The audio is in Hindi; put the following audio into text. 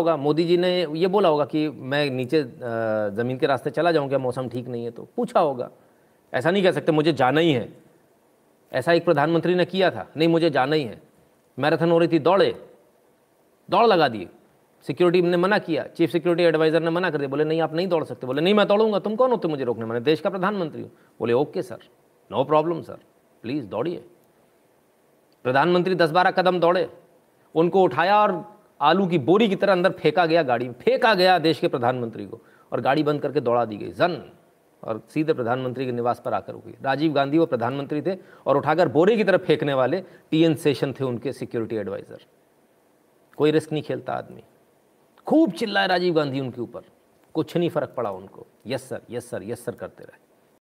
होगा मोदी जी ने ये बोला होगा कि मैं नीचे ज़मीन के रास्ते चला जाऊँ क्या मौसम ठीक नहीं है तो पूछा होगा ऐसा नहीं कह सकते मुझे जाना ही है ऐसा एक प्रधानमंत्री ने किया था नहीं मुझे जाना ही है मैराथन हो रही थी दौड़े दौड़ लगा दिए सिक्योरिटी ने मना किया चीफ सिक्योरिटी एडवाइजर ने मना कर दिया बोले नहीं आप नहीं दौड़ सकते बोले नहीं मैं दौड़ूंगा तुम कौन होते मुझे रोकने मैंने देश का प्रधानमंत्री हूँ बोले okay sir no problem sir please दौड़िए प्रधानमंत्री दस बारह कदम दौड़े उनको उठाया और आलू की बोरी की तरह अंदर फेंका गया गाड़ी में फेंका गया देश के प्रधानमंत्री को और गाड़ी बंद करके दौड़ा दी गई जन और सीधे प्रधानमंत्री के निवास पर आकर हुई राजीव गांधी वो प्रधानमंत्री थे और उठाकर बोरे की तरफ फेंकने वाले टी एन सेशन थे उनके सिक्योरिटी एडवाइज़र कोई रिस्क नहीं खेलता आदमी खूब चिल्लाए राजीव गांधी उनके ऊपर कुछ नहीं फ़र्क पड़ा उनको yes sir yes sir yes sir करते रहे